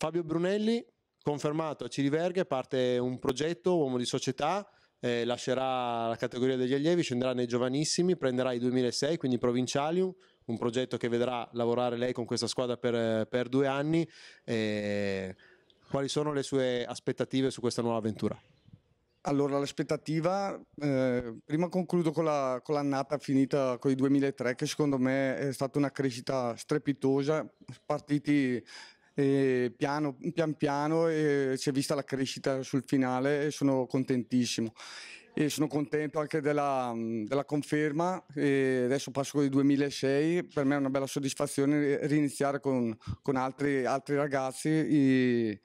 Fabio Brunelli, confermato a Ciriverghe, parte un progetto, uomo di società, eh, lascerà la categoria degli allievi, scenderà nei giovanissimi, prenderà i 2006, quindi Provincialium, un progetto che vedrà lavorare lei con questa squadra per, per due anni. Eh, quali sono le sue aspettative su questa nuova avventura? Allora, l'aspettativa, eh, prima concludo con, la, con l'annata finita con i 2003, che secondo me è stata una crescita strepitosa, partiti piano, pian piano e si è vista la crescita sul finale e sono contentissimo. E sono contento anche della, della conferma e adesso passo con i 2006, per me è una bella soddisfazione riniziare con, con altri, altri, ragazzi, e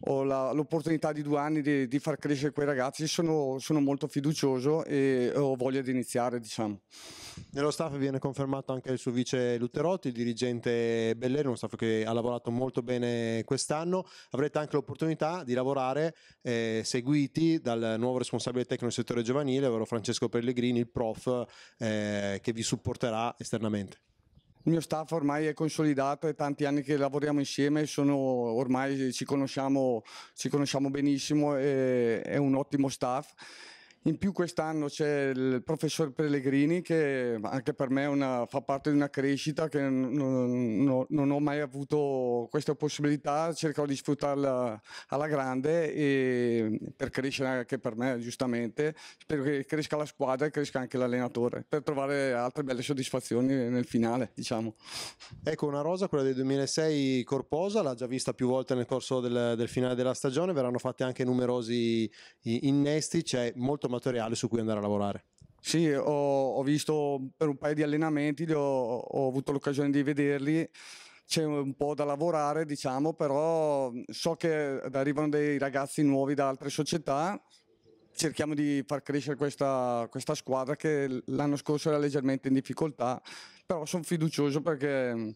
ho la, l'opportunità di due anni di, di, far crescere quei ragazzi, sono, sono molto fiducioso e ho voglia di iniziare diciamo. Nello staff viene confermato anche il suo vice Lutterotti, il dirigente Bellero, uno staff che ha lavorato molto bene quest'anno. Avrete anche l'opportunità di lavorare eh, seguiti dal nuovo responsabile tecnico del settore giovanile, ovvero Francesco Pellegrini, il prof, eh, che vi supporterà esternamente. Il mio staff ormai è consolidato, è tanti anni che lavoriamo insieme, sono, ormai ci conosciamo, ci conosciamo benissimo, è, eh, è un ottimo staff in più quest'anno c'è il professor Pellegrini che anche per me una, fa parte di una crescita che non, non, non, ho mai avuto questa possibilità, cercherò di sfruttarla alla grande per crescere anche per me giustamente, spero che cresca la squadra e cresca anche l'allenatore per trovare altre belle soddisfazioni nel finale diciamo. Ecco una rosa quella del 2006 corposa, l'ha già vista più volte nel corso del, del finale della stagione, verranno fatti anche numerosi innesti, c'è molto molto materiale su cui andare a lavorare. Sì, ho, ho visto per un paio di allenamenti, ho, ho avuto l'occasione di vederli c'è un po' da lavorare, diciamo, però so che arrivano dei ragazzi nuovi da altre società. Cerchiamo di far crescere questa, questa squadra che l'anno scorso era leggermente in difficoltà, però sono fiducioso perché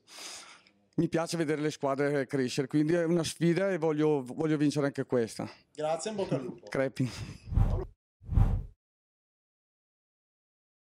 mi piace vedere le squadre crescere, quindi è una sfida e voglio, voglio vincere anche questa. Grazie, in bocca al lupo. Crepi.